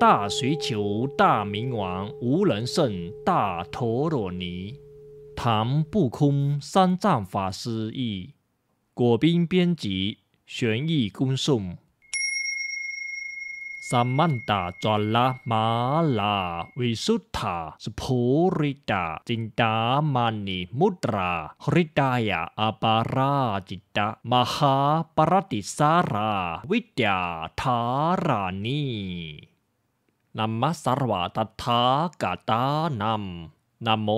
大随求大明王，无人胜大陀罗尼。唐不空三藏法师译。果冰编辑，玄义恭诵。三曼达扎拉玛拉维苏塔斯普里达金达曼尼摩德拉里达雅阿巴拉吉达马哈巴拉蒂萨拉维迦塔拉尼。นัมมัสสรวาตถากาตานัมนัมโม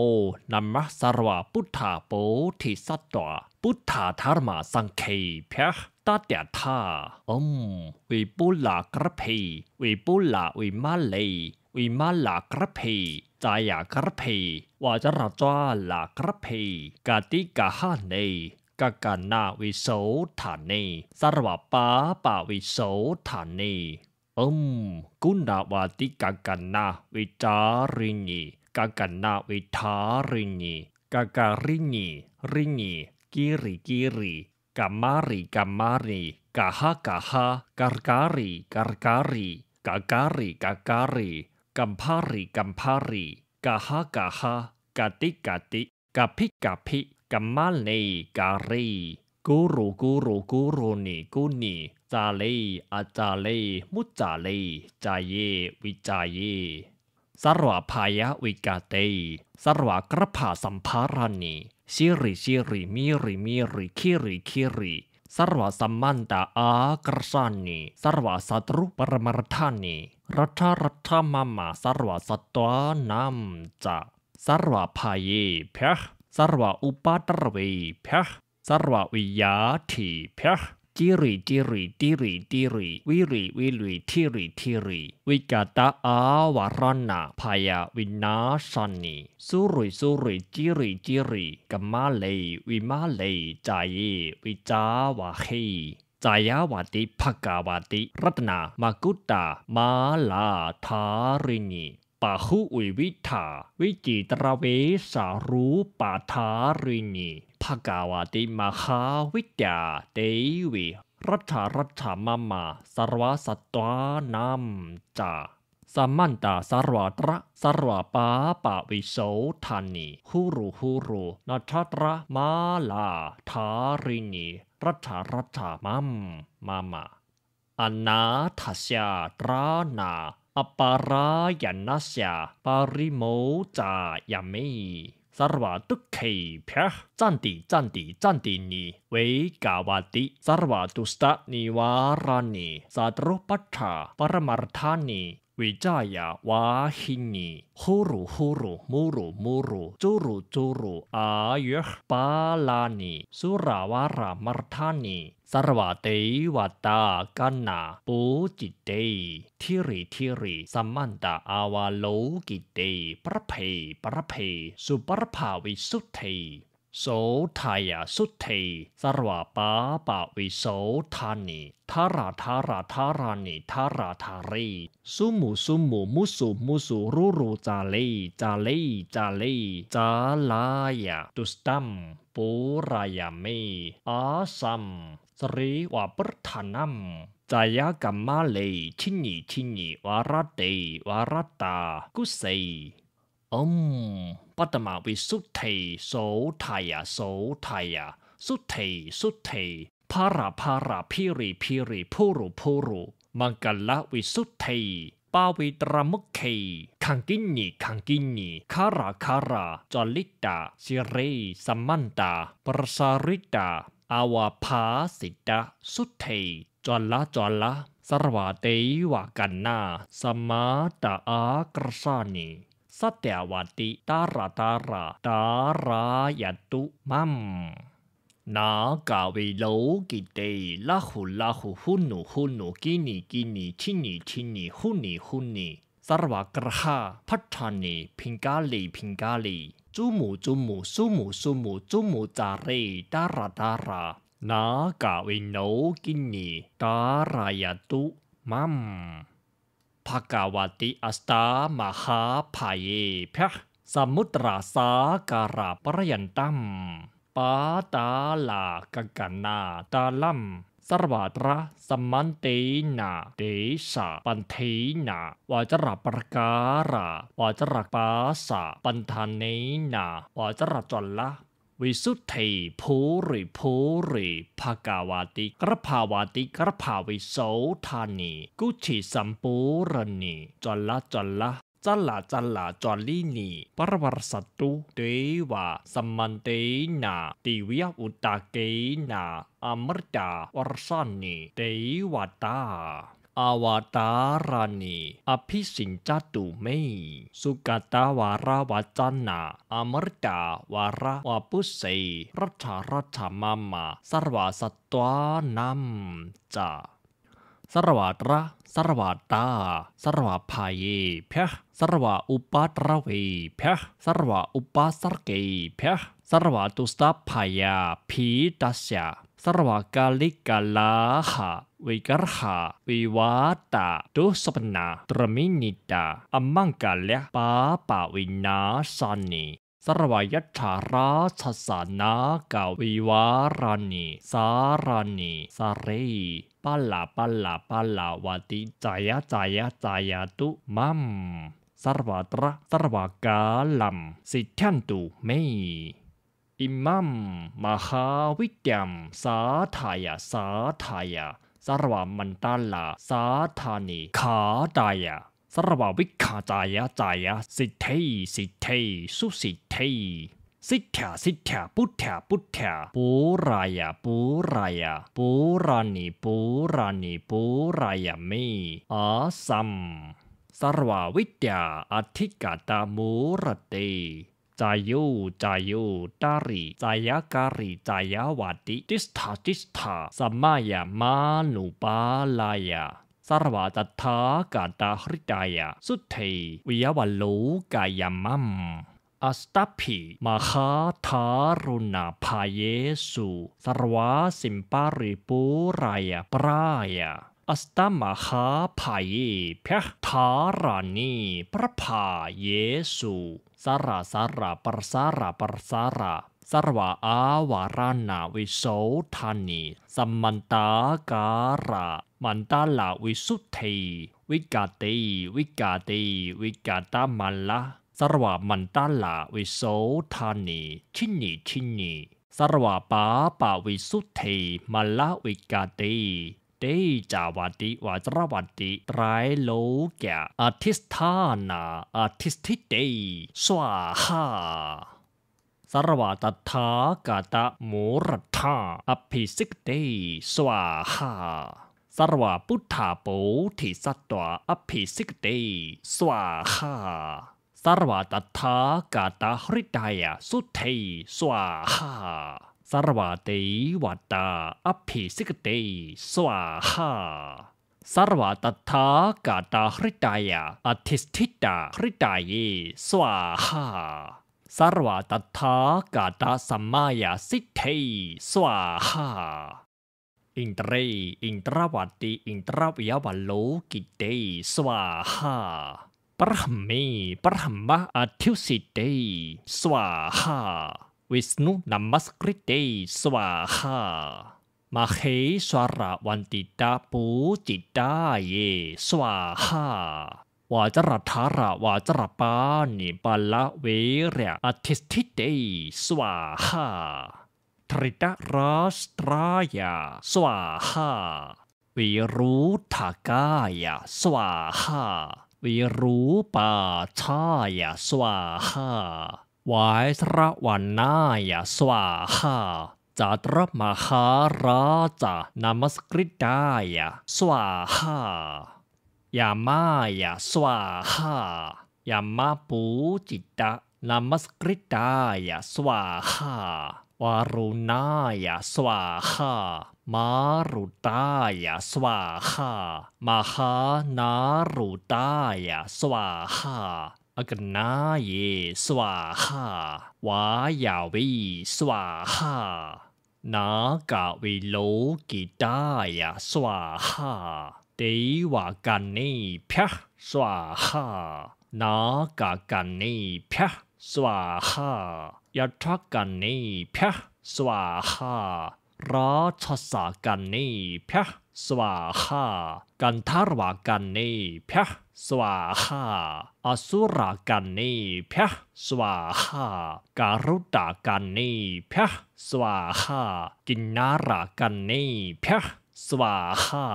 นัมมัสสรวาพุทธาโปธิสัตตวพุทธาธรรมาสังเคเพะตาเตียธาอมวิปุลากระเพวิปุลาวิมาลีวิมาลากระเพจายากระเพวาจราจาลากระเพกาติกาหาเนกกานาวิโสฐานีสรวปาปาวิโสฐานีอืมกุณาวาติกากันนาวิจาริญีกากันนาวิทาริญีกาการิญีริญีกิริกิริกามาริกามาริกาฮากาฮากาการีกาการีกาการีกาการีกัมพารีกัมพารีกาฮากาฮากาติกาติกาพิกาพิกัมมาเนกาเรกูรูกูรูกูรูนีกูนีจาเลอาจาเล มุจาเลจาเย วิจาเยสรวะพายะวิกาเตสรวะกระผาสัมภารณีชิริชิริมิริมิริคิริคิริสรวะสัมมันตาอากรสานีสรวะสัตรุปรมรธานีรัฐรัฐมามา สรวะสัตวานัมจะสรวะพายเพะสรวะอุปาตรวเวเพะสรวะวิยาทีเพะจิริจิริจิริจิริ วิริวิริทิริทิริวิกาตาอาวารณาพายาวินาสันีสุริสุริจิริจิริกัมมาเลวิมาเลจายวิจาวาคีจายาวติภกาวติ รัตนามากุตามาลาทารินีปะหุวิวิทาวิจิตรเวสารู้ปาทารินีภกาวาติมหาวิทยาเดวีรัชรัชมามา สรวสัตวานำจาสมันตาสรวตระ สรวปาปาวิโสธานีฮูรูฮูรูนัทตระมาลา ทารินีรัชรัชมัมมามาอนาทัศยาตรานาอปารายนัสยาปาริโมจายามีสรวาตุกเคียพจันติจันติจันตินีเวกาวาติสรวาตุสตานิวารานีสัตรุปัชชาปรมารทานีวิจายาวาหินีฮูรูฮูรูมูรูมูรูจูรูจูรูอายุปาลานีสุราวารามรธานี สรวาเตวัตากันนาปูจิตเตทิริทิริสัมมันตาอาวาโลกิตเตประเพประเพสุปรภาวิสุทธิโสทายสุทีสรวาปาปาวิโสทานิทาราทาราทารานิทาราทารีสุมุสุมุมุสุมุสุรูรูจาลีจาลีจาลีจาลายาตุสตัมปุรายาเมอาสัมสรีวาปรธานัมจายกัมมาเลชินีชินีวารเตวารตา กุสีอืมปัตมาวิสุทธิโสทายโสทายสุทธิสุทธิพาราพาราพิริพิริผู้รุผู้รุมังกลละวิสุทธิปาวิตรมุขเคังกินีคังกินีคาราคาราจอลิตาสิรีสัมมันตา ปรสาริตาอาวาภาสิตาสุทธิจอละจอละสรวาเตวากันนาสมาตาอากรสานีัตยวัติ t าราดารา r ารา r a ตุ มัม นากาวิโลกิเตลาหุลาหุหุนุหุนุ กินีกินีชินีชินีหุนีหุนีสรวกรหาพัฒนีพิงกาลีพิงกาลีจูมูจูมูซูมูซูมูจูมูจารีดาราดารานากาวิโนกินีดารายตุ มัมภกาวติอัสตามหาภัยเยพะสมุตราสาการาปรยันตัมปาตาลากกันนาตาลัมสรวาตระสมันเตนาเดชาปันเทนาวาจรปรการาวาจรปาสาปันทานินาวาจรจลละวิสุทธิภูริภูริภากาวาติกรภาวาติกรภาวิโสธานี กุชิสัมปูรณีจัลละ จลละจัลลาจัลลาจอลลีนีปรวรสัตตุ เตวาสมันเตนาติวิยอุตตะเกนาอมรดาวรสันนีเตวตาอาวตารานีอภิสินจัตุเมสุกตาวาราวจันนาอมรดาวาราวปุเสรัชารัชมามาสรวาสตวานัมจาสรวาตระสรวาตาสรวาพายเพะสรวาอุปาตระเวเพะสรวาอุปาสรเกเพะสรวาตุสตาพายาผีตัสยาสรวะกาลิกาลาหะวิกรหะวิวาตาดุสปนาตรมินิตาอมังกาเลปาปาวินาสานีสรวายัตถาราชสานากาวิวารานีสารานีสารีปัลลาปัลลาปัลลาวติจายะจายะจายะตุมัมสรวัตระสรวากาลัมสิทันตุไม่อิมัมมาาวิจยมสาทายสาทายสารวมันตาลาสาธานีขาตายาสารวาวิขาจายะจายะสิทธิสิทธิสุสิทธิสิทธาสิทธาพุทธาพุทธาปูรายาปูรายาปูรานีปูรานีปูรายามีอาสัม สรวาวิทยาอธิกาตามูรติจายูจายูดารีจายาการีจายาวัติติสทาติสทาสัมมายามานุปาลายาสารวาตถากาตาหริตายาสุเทวิยวัลโลกายามัมอัสตพีมาคาทารุณาพาเยสุสรวาสิมปาริปุรายปรายาอัสตมาคาพายเพทารานีพระพาเยสุสาระสาระปรสาระปรสาระสารวะอาวารานาวิโสธานีสัมมันตาการะมันตาลาวิสุทธีวิกาตีวิกาตีวิกาตามันละสารวะมันตาลาวิโสธานีชินีชินีสารวะปาปาวิสุทธีมันละวิกาตีติจาวาติวาจรวัติไตรโลแกอาทิสทานาอาทิสทิเตสวาหาสรวาตถากาตะมูรธาอภิสิกเตสวาหาสรวาพุทธาปูทิสัตวาอภิสิกเตสวาหาสรวาตถากาตะฤทัายสุเทสวาหาสวรวาีวัตตาอภิสิกเตสวาหาสรวาตถากาตาคริตายาอธิสติตาคริตายเสวาหาสรวาตถากาตาสัมมายาสิทเิสวาหาอินทตรอินทรวัติอินทรวิยวัลโลกิเตสวาหาปรหมีปรหมะอธิสิเตสวาหาวิษณุนัมมัสกริเตสวาคามาเคสวระวันติตาปูจิตาเยสวาคาวาจรทาระวาจรปานิปัลละเวเรอธิสทิเตสวาคาทริตราสตรายา สวาคาวิรูทากายา สวาคาวิรูปาชายาสวาคาวายสระวันนายสวาหาจัตรมาคาราจานามสกฤตายสวาหายามายสวาหายามาปูจิตะนามสกฤตายสวาหาวารุณายสวาหามารุตายสวาหามหานารุตายสวาหาอักนาเยสวาฮาวายาวีสวาฮานากาวิโลกิตายาสวาฮาเดวากันนี่พะสวาฮานากากันนี่พะสวาฮายาทักกันนี่พะสวาฮาราชสักกันนี่พะสวาฮากันทารวากันนี่พะสวาหาอสุรากันนี่พะสวาหาการุตากันนี่พะสวาหากินนารากันนี่พะสวาหา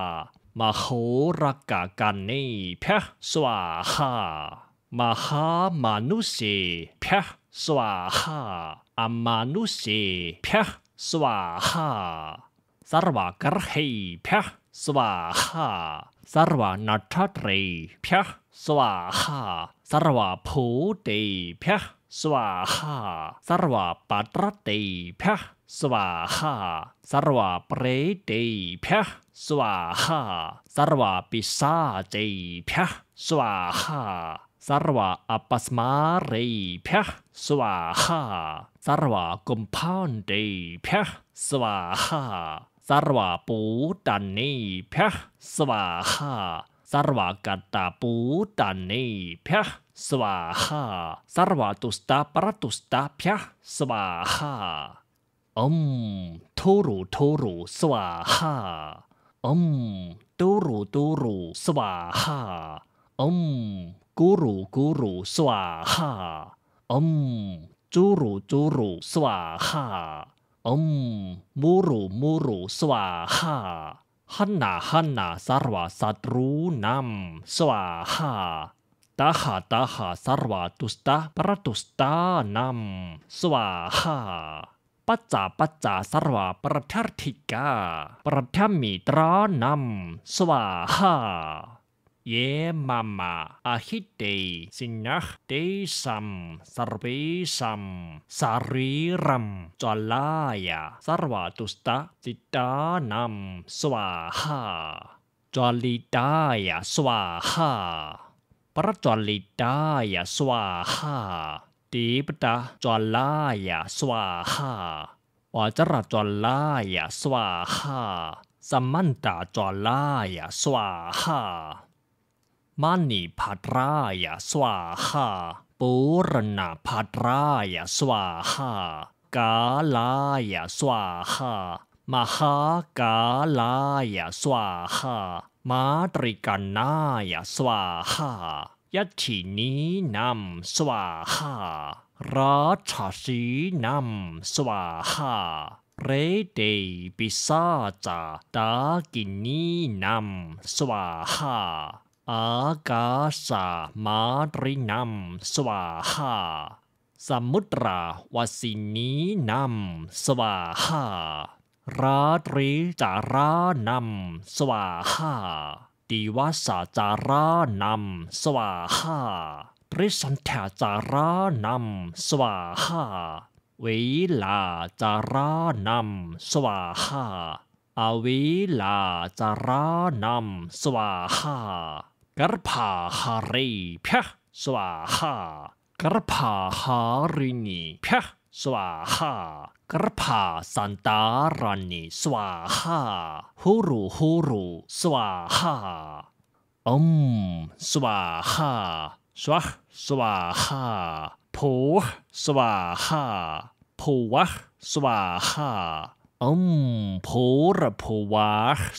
มาโหรกากันนี่พะสวาหามาหามนุสีพะสวาหาอามานุสีพะสวาหาสรวากรฮเพะสวาหาสรวานาทเรีพยสวาหาสรวาภูเีพยสวาหาสรวาปัตรเีพยสวาหาสรวาเปรเีพยสวาหาสรวาปิซาเจพยสวาหาสรวาอัปสมาเรพยสวาหาสรวากุมพานเีพยสวาหาสรวาปูตันนี่พะสวาหาสรวากาตาปูตันนี่พะสวาหาสรวาตุสตาปรตุสตาพะสวาหาอมทูรูทูรูสวาหาอมตูรูตูรูสวาหาอมกูรูกูรูสวาหาอมจูรูจูรูสวาหาอืมมูรูมูรูสวาฮาฮันนาฮันนาสารวาสัตรูนัมสวาฮาตาหาตาหาสารวาตุสตาปรตุสตานัมสวาฮาปัจจาปัจจาสารวาปรัทติกาปรัทัมีตรานมสวาฮาเยมามาอาฮิเตสินะเตสัมสรบีสัมสารีรัมจัลลายาสรวาตุสตะจิตานัมสวาหาจัลิตายาสวาหาพระจลิตายาสวาหาตีปตะจัลลายาสวาหาอจรจัลลายาสวาหาสัมมันตาจัลลายาสวาหามณีพัตรายะสวาหาปุรณาพัตรายะสวาหากาลายะสวาหามหากาลายะสวาหามาตริกันนายะสวาหายัตินีนัมสวาหาราชาสีนัมสวาหาเรเดปิซาจาตากินีนัมสวาหาอากาสามารินัมสวาหาสมุตราวสินีนัมสวาหาราตรีจารานัมสวาหาดีวาสาจารานัมสวาหาตริสันเถจารานัมสวาหาเวลาจารานัมสวาหาอวิลาจารานัมสวาหากรพาฮารีพะสวาฮากรพาฮารินีพะสวาฮากรพาสันตารันนีสวาฮาฮูรูฮูรูสวาฮาอืมสวาฮาสวะสวาฮาผูสวาฮาผูวะสวาฮาอืมผูระผูวะ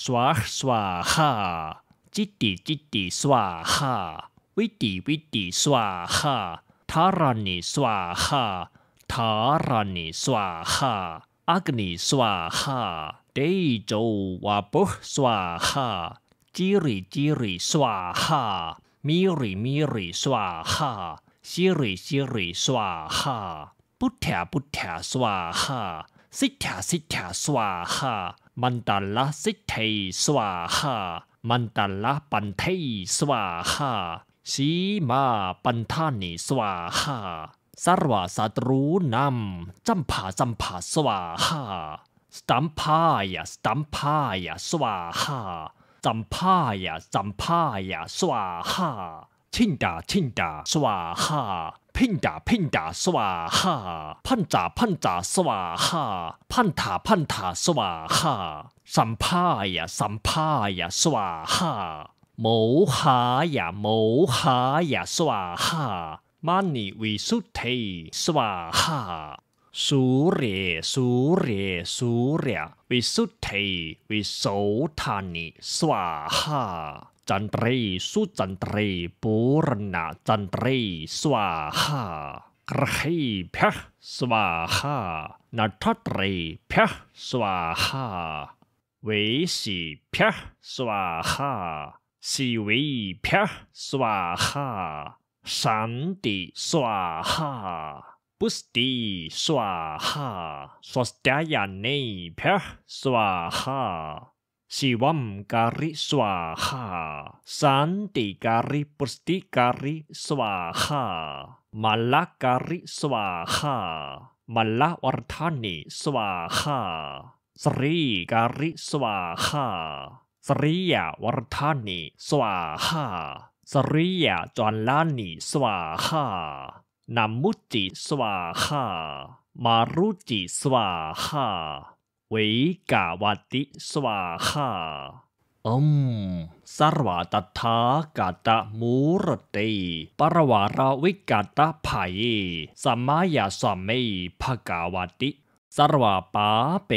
สวะสวาฮาจิตติจิตติสวาหาวิติวิติสวาหาทารณิสวาหาทารณิสวาหาอักนิสวาหาเดโจวาปุสวาหาจิริจิริสวาหามิริมิริสวาหาสิริสิริสวาหาพุทธะพุทธะสวาหาสิทธะสิทธะสวาหามันตาลสิทธิสวาหามันตัลละปันเทสวาหาชีมาปันท่านิสวาหาสารวาสาตรูนำจำผาจำผาสวาหาสตัมพายาสตัมพายาสวาหาจำพายาจำพายาสวาหาชิงดาชิงดาสวาหาพิงดาพิงดาสวาหาพันจาพันจาสวาหาพันถาพันถาสวาหาสัมภายะสัมภายะสวาหาโมหายะโมหายะสวาหามันิวิสุทธิ สวาหาสุเร สุเร สุเรวิสุทธิ วิโสธานิสวาหาจันตรี สุจันตรีปุรณะ จันตรี สวาหากระหีพะสวาหานัทตรีพะสวาหา维西片儿是吧？哈，西维片儿是吧？哈，上的耍哈，不是的耍哈，说是这样呢。片儿耍哈，西望咖喱耍哈，上的咖喱不是的咖喱耍哈，麻辣咖喱耍哈，马拉瓦塔尼耍哈。สรีการิสวาหาสรียาวรธานีสวาหาสรียาจอนลานีสวาหานามุจิสวาหามารุจิสวาหาเวกาวติสวาหาอมสรวาตถากาตะมูรติปรวาราวิกาตะภัยสมายาสามีภกาวติสรวาปาเป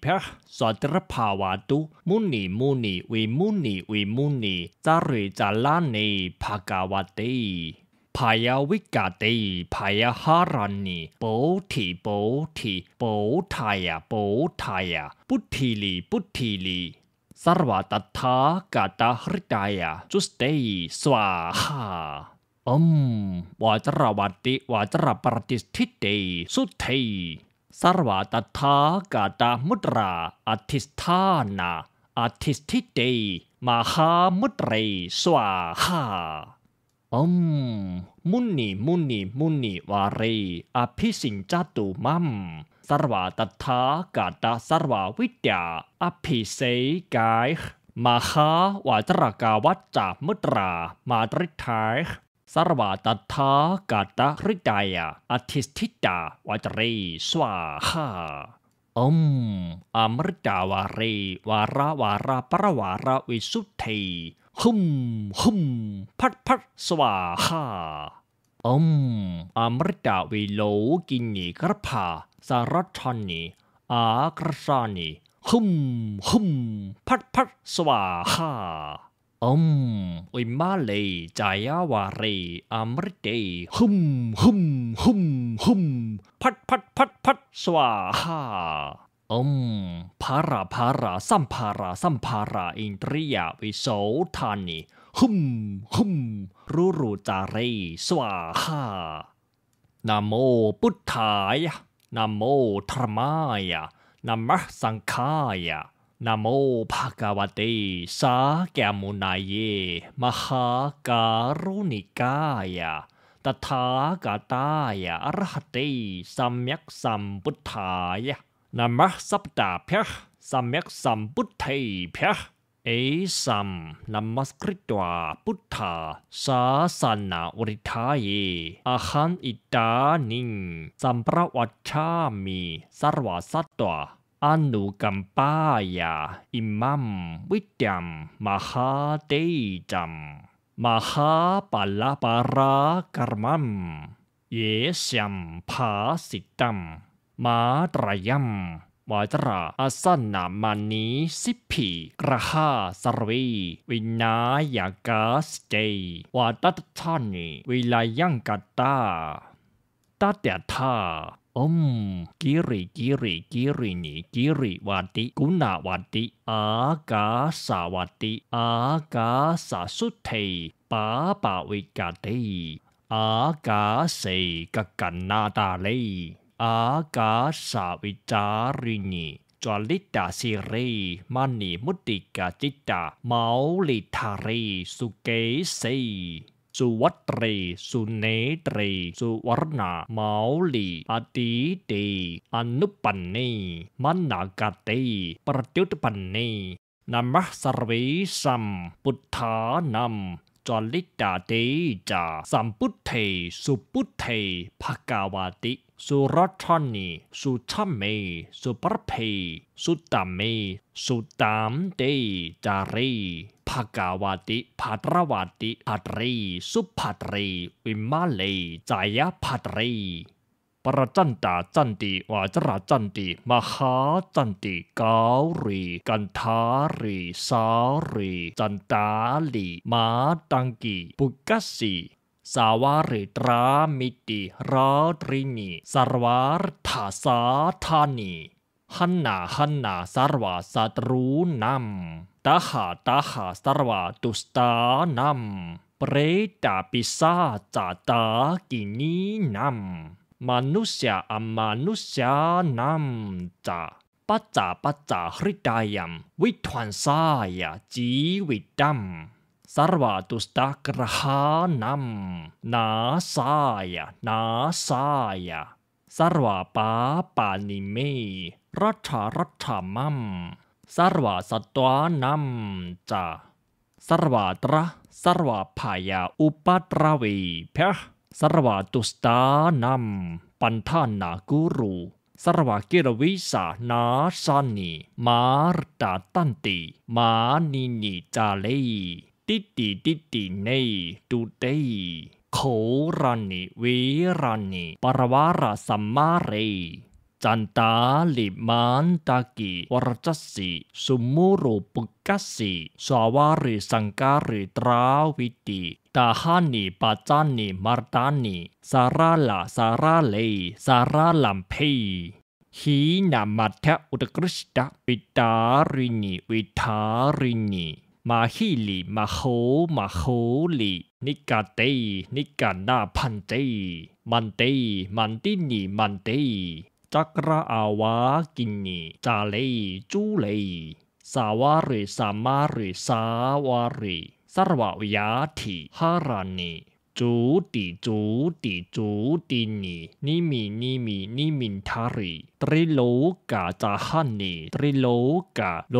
เพะสัตรภาวาตุ มุนีมุนีวิมุนีวิมุนี จาริจารานีภากาวตีพายาวิกาตีพายาฮารันีโปทีโปทีโปทายาโปทายาปุถิีลีปุถิีลีสรวาตัทากาตาหริตายาจุสเตสวาหาอมวาจรวัติวาจรปฏิสทิเต สุเทสรวาตถากาตามุตราอทิสทานาอทิสทิเตมาหามุตรีสวาหาอม มุนีมุนีมุนีวารี อภิสิงจตุมัมสรวาตถากาตาสรวาวิทยา อภิเสกายมาหาวาจรกาวัจจามุตรา มาตริทายสรวาตถทากาตาริกายาอธิสติตาวัจเรสวาหาอมอมริาวาเร วาราวาราปรวาราวิสุทธิหุมหุมพัดพัดสวาหาอมอมริาวิโลกินีกระพาสารชนนีอากรสานีหุมหุมพัดพัดสวาหาอมอิมาเลยจายาวารีอามริเดฮึมฮึมฮึมฮึมพัดพัดพัดพัดสวาฮาอมพาราพาราสัมพาราสัมพาราอินทรียาวิโสธานีฮึมฮึมรูรูจารีสวาฮานาโมพุทธายนาโมธรรมายนามะสังฆายะนโมภะคะวะเตสาแกมุนายเย มหาการุณิกายะตถากตายะอรหตีสัมยักสัมพุทธายะนามัสัปตาเพสัมยักสัมพุทธัยเพเอสัมนัมัสกริตวาพุทธาสาสนาอริทาเยอาหันอิตานิงสัมประวัชามีสรวาสัตวาอันุกัมปายาอิมัมวิจามมหาเตจัมมหาปัลลปารากรมัมเยสยมภาสิตัมมาตรยมวาตราอาสนนามานีสิพีกระหาสรวีวินายากาสเจวาตัตทานีวิลายังกตาตาเตีา Om kiri kiri kiri ni kiri wati guna wati akasa wati akasa suthi papa vikati akase kakanata lei akasa vicharini Jalita Siri Mani Mutika Chitta Maulitari Suke Sei สุวัตรี สุเนตรี สุวรณาเมาลีอฏิตีอนุปันนีมนากาตีปรจุตปันนีนัมัสรวิสัม ปุทธานัมจลิตาตีจาสัมพุทเทสุพุทเทภกาวาติสุรชนนีสุชัมีสุปรเพสุตามมมสุตามเตจารีภากาวาติภัตรวาติภัตรีสุภัตรี วิมาลีจายาภัตรีปรจันตาจันติวาจราจันติมหาจันติกาลีกันทารีสารี จันตาลีมาตังกี ปุกัสสีสาวาริตรามิติราตรินีสารวาร์าสาธานีฮันนาฮันนาสารวาสตรูนัมตาหาตาหาสารวาตุสตานัมเปรตาปิซาจาตากินีนัมมนุษย์อมมนุษย์นัมจาปัจจาปัจจาริตายัมวิทวันซายาจีวิตัมสรวาตุสตากระหานัมนาซายนาซายสรวาปาปานิเมรัชรัชมัมำสรวาสตวานัมจะสรวาตระสรวพายาอุปตรวีเพสรวาตุสตานัมปันทานากุรุสรวากิรวิสานาสันีมารตาตันติมานินิจาเลติติติดใเนตุเตโครนิวิรนิปรวารสัมมาเร จันตาลิมานตากิวรจัสสิ สุมุรุปุกัสสิสาวาริสังการิตราวิติตาหานีปัจานีมารตานีสาราลาสาราเล สาราลัมเพหีนามัททอุตกิสตปิตารินีวิทารินีมาฮีลีมาโฮมาโฮลี นิกาเตนิกานาพันเตมันเตมันตินีมันเตจักรอาวากินีจาเลจูเลสาวาริสามาริสาวาริสรววยาธิฮารานีจจจูููีนนมีนิม底นิมินทารีตริโลกาจาฮันนีตริโลกาโล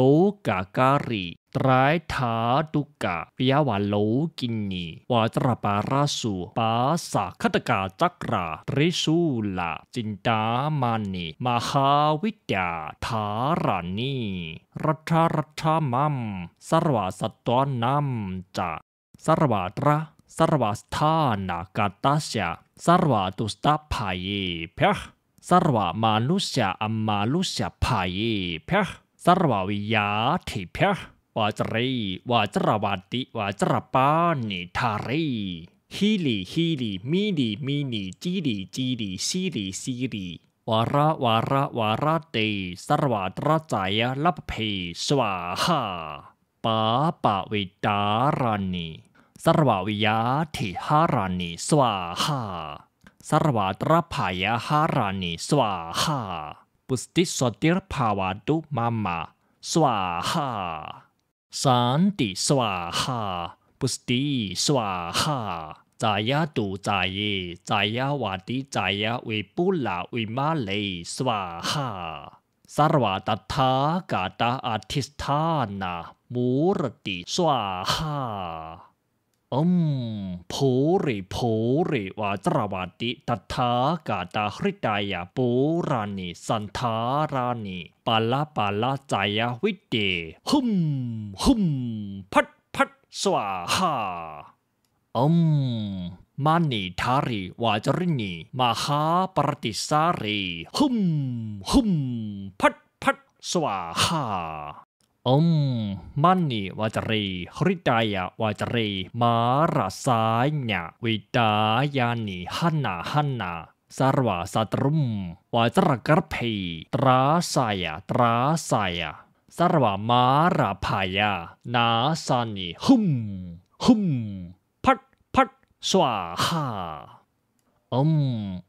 กาการีตรายทาตุกะปิยาวาโลกินนีวาจรปาราสูปาสาคตกาจักราตริสูลาจินตามานีมหาวิทยาทารานีรัชรัชมัมสรวาสตวนัมจะสรวาตระสรวัสทานากาตาชาสรวัตุสตาพายเพียสรวามานุชาอมมาลุชาพายเพียสรวาวิยาทิเพียวาจรีวาจราวาติวาจราปานิทารีฮีลีฮีลีมีลีมีลีจีลีจีลีซีลีซีลีวาระวาระวาระเตสรวาตระใจลับเพสวาหาปาปาวิตารานีสรวาวิยาทิหารานิสวาหาสรวาตรพายาหารานิสวาหาปุสติสติรภาวาตุมามาสวาหาสันติสวาหาปุสติสวาหาจายาตูจายีจายาวาติจายาเวปุลาวิมาเลยสวาหาสรวาตถากาตาอาทิสทานา มูรติสวาหาอมโพริโพริวาจรวาติตัทากาตาคริตายาปูรานิ สันทารานิปาลาปาลาจายาวิเดหุมหุมพัดพัดสวาหาอมมานีทาริ วาจรินีมหาปรติสารีหุมหุมพัดพัดสวาหาอมมันนี่วาจรีฮริดายะวาจรีมาราสาย่ยวิดายานีฮันนาฮันนาสารวาสตรุมวาจรกรพีตราสายะตราสายะสารวามาราพายานาสานีฮุมฮุมพัดพัดสวาฮาอม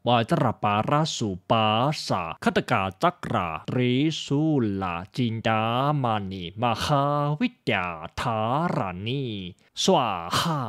บายตระปาราสุปาสาคตกาจักราตรีสุลาจินดามานีมหาวิทยาธารานีสวาหา